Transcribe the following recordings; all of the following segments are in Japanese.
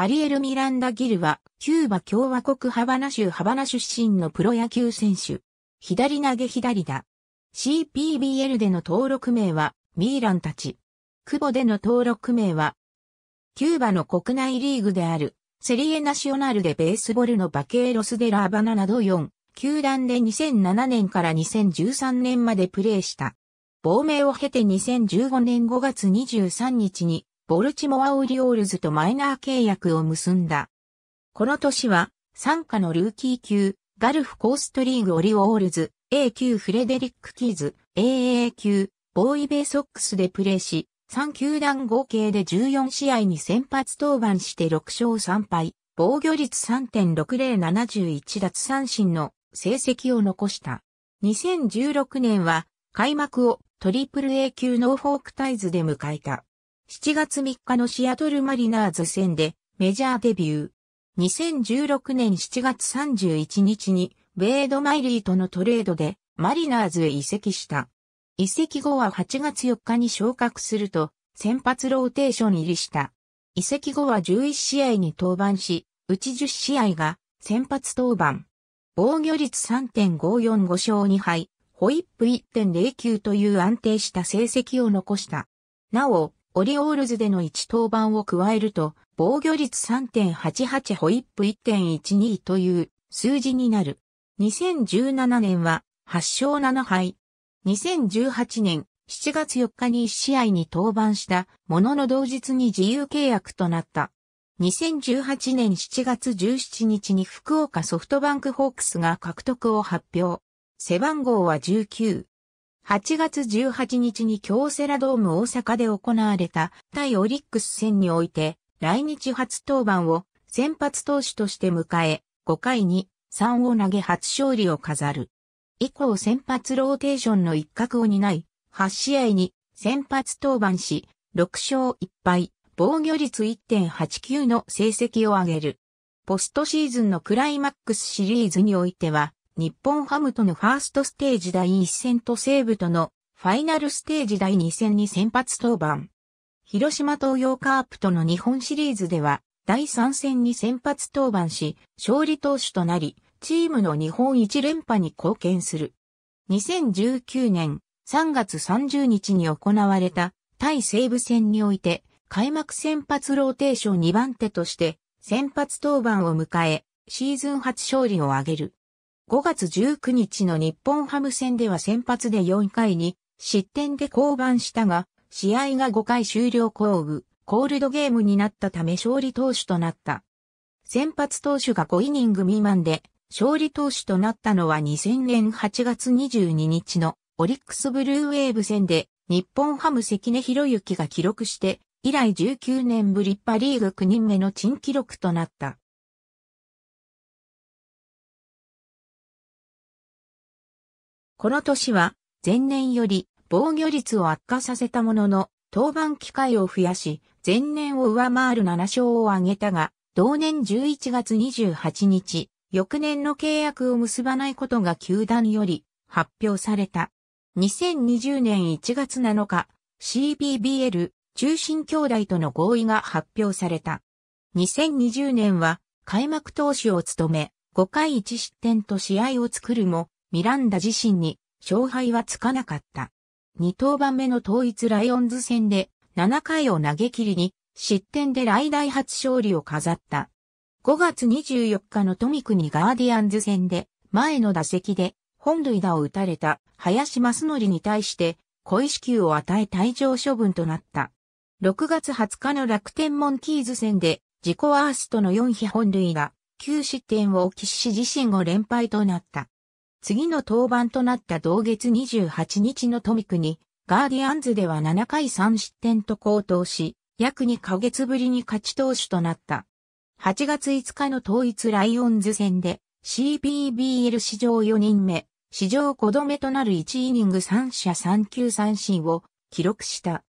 アリエル・ミランダ・ギルは、キューバ共和国ハバナ州ハバナ出身のプロ野球選手。左投げ左打。CPBL での登録名は、ミーランたち。クボでの登録名は、キューバの国内リーグである、セリエナシオナルでベースボールのバケーロス・デラ・ーバナなど4、球団で2007年から2013年までプレーした。亡命を経て2015年5月23日にボルチモア・オリオールズとマイナー契約を結んだ。この年は、参加のルーキー級、ガルフコーストリーグオリオールズ、A 級フレデリック・キーズ、AA 級、ボーイベイソックスでプレーし、3球団合計で14試合に先発登板して6勝3敗、防御率3.6071奪三振の成績を残した。2016年は開幕をトリプル A 級ノーフォークタイズで迎えた。7月3日のシアトルマリナーズ戦でメジャーデビュー。2016年7月31日に、ベイド・マイリーとのトレードで、マリナーズへ移籍した。移籍後は8月4日に昇格すると、先発ローテーション入りした。移籍後は11試合に登板し、うち10試合が先発登板。防御率3.545勝2敗、ホイップ1.09という安定した成績を残した。なお、オリオールズでの1登板を加えると、防御率3.88ホイップ1.12という数字になる。2017年は8勝7敗。2018年7月4日に1試合に登板したものの同日に自由契約となった。2018年7月17日に福岡ソフトバンクホークスが獲得を発表。背番号は19。8月18日に京セラドーム大阪で行われた対オリックス戦において、来日初登板を先発投手として迎え、5回に3を投げ初勝利を飾る。以降先発ローテーションの一角を担い、8試合に先発登板し、6勝1敗、防御率1.89の成績を上げる。ポストシーズンのクライマックスシリーズにおいては、日本ハムとのファーストステージ第1戦と西武とのファイナルステージ第2戦に先発登板。広島東洋カープとの日本シリーズでは、第3戦に先発登板し、勝利投手となり、チームの日本一連覇に貢献する。2019年3月30日に行われた対西武戦において、開幕先発ローテーション2番手として、先発登板を迎え、シーズン初勝利を挙げる。5月19日の日本ハム戦では先発で4回に失点で降板したが、試合が5回終了後雨、コールドゲームになったため勝利投手となった。先発投手が5イニング未満で、勝利投手となったのは2000年8月22日のオリックスブルーウェーブ戦で日本ハム関根博之が記録して以来19年ぶりパリーグ9人目の珍記録となった。この年は、前年より防御率を悪化させたものの、登板機会を増やし、前年を上回る7勝を挙げたが、同年11月28日、翌年の契約を結ばないことが球団より発表された。2020年1月7日、CBBL 中心兄弟との合意が発表された。2020年は開幕投手を務め、5回1失点と試合を作るも、ミランダ自身に勝敗はつかなかった。2登板目の統一ライオンズ戦で7回を投げ切りに失点で来大初勝利を飾った。5月24日の富国ガーディアンズ戦で前の打席で本塁打を打たれた林正則に対して小石球を与え退場処分となった。6月20日の楽天モンキーズ戦で自己ワーストの4被本塁打、9失点を起し自身5連敗となった。次の登板となった同月28日のトミクに、ガーディアンズでは7回3失点と高騰し、約2ヶ月ぶりに勝ち投手となった。8月5日の統一ライオンズ戦で c p b l 史上4人目、史上5度目となる1イニング3者3球三振を記録した。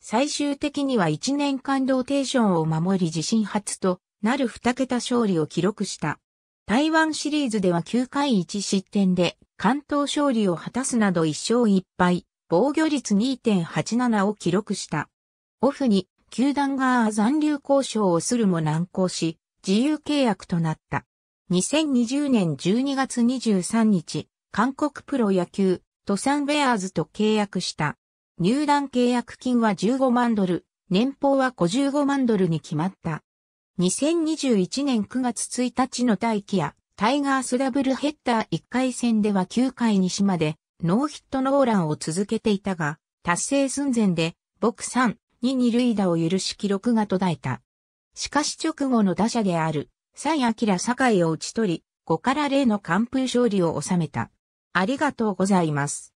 最終的には1年間ローテーションを守り自身初となる2桁勝利を記録した。台湾シリーズでは9回1失点で関東勝利を果たすなど1勝1敗、防御率2.87を記録した。オフに球団側残留交渉をするも難航し、自由契約となった。2020年12月23日、韓国プロ野球、トサンベアーズと契約した。入団契約金は15万ドル、年俸は55万ドルに決まった。2021年9月1日の大気やタイガースダブルヘッダー1回戦では9回西までノーヒットノーランを続けていたが、達成寸前で、僕3に二塁打を許し記録が途絶えた。しかし直後の打者である、蔡明堺を打ち取り、5から0の完封勝利を収めた。ありがとうございます。